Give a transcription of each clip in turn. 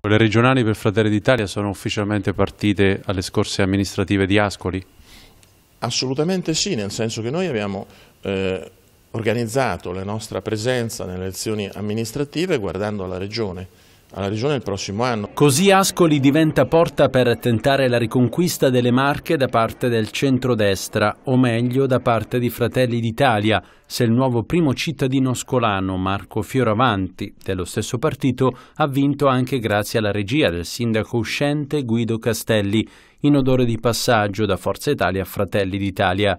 Le regionali per Fratelli d'Italia sono ufficialmente partite alle scorse amministrative di Ascoli? Assolutamente sì, nel senso che noi abbiamo eh, organizzato la nostra presenza nelle elezioni amministrative guardando la regione alla Regione il prossimo anno. Così Ascoli diventa porta per tentare la riconquista delle Marche da parte del centrodestra, o meglio da parte di Fratelli d'Italia, se il nuovo primo cittadino scolano, Marco Fioravanti, dello stesso partito, ha vinto anche grazie alla regia del sindaco uscente Guido Castelli, in odore di passaggio da Forza Italia a Fratelli d'Italia.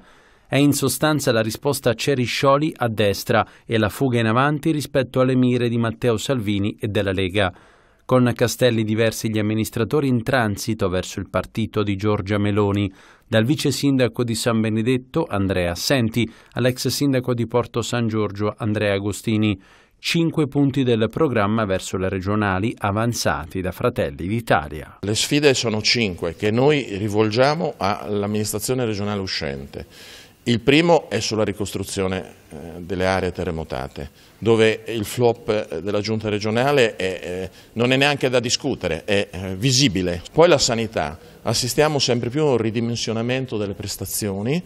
È in sostanza la risposta a Ceriscioli a destra e la fuga in avanti rispetto alle mire di Matteo Salvini e della Lega. Con castelli diversi gli amministratori in transito verso il partito di Giorgia Meloni, dal vice sindaco di San Benedetto Andrea Assenti all'ex sindaco di Porto San Giorgio Andrea Agostini. Cinque punti del programma verso le regionali avanzati da Fratelli d'Italia. Le sfide sono cinque che noi rivolgiamo all'amministrazione regionale uscente. Il primo è sulla ricostruzione eh, delle aree terremotate, dove il flop eh, della giunta regionale è, eh, non è neanche da discutere, è visibile. Poi la sanità, assistiamo sempre più a un ridimensionamento delle prestazioni,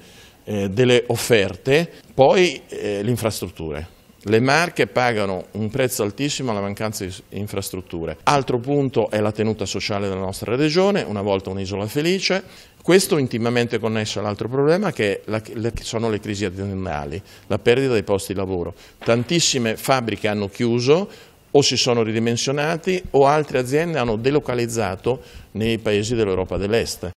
delle offerte, poi le infrastrutture. Le Marche pagano un prezzo altissimo alla mancanza di infrastrutture. Altro punto è la tenuta sociale della nostra regione, una volta un'isola felice. Questo intimamente connesso all'altro problema che sono le crisi aziendali, la perdita dei posti di lavoro. Tantissime fabbriche hanno chiuso o si sono ridimensionati o altre aziende hanno delocalizzato nei paesi dell'Europa dell'Est.